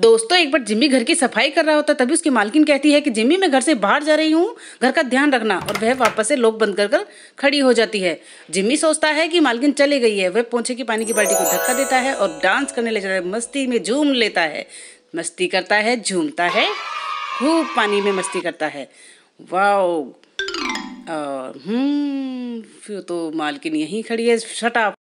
दोस्तों एक बार जिम्मी घर की सफाई कर रहा होता तभी उसकी मालकिन कहती है कि जिम्मी मैं घर से बाहर जा रही हूँ घर का ध्यान रखना और वह वापस से लोग बंद कर कर खड़ी हो जाती है जिम्मी सोचता है कि मालकिन चली गई है वह पोछे की पानी की बाल्टी को धक्का देता है और डांस करने ले जाता है मस्ती में झूम लेता है मस्ती करता है झूमता है खूब पानी में मस्ती करता है वाओ और हम्म तो मालकिन यहीं खड़ी है शट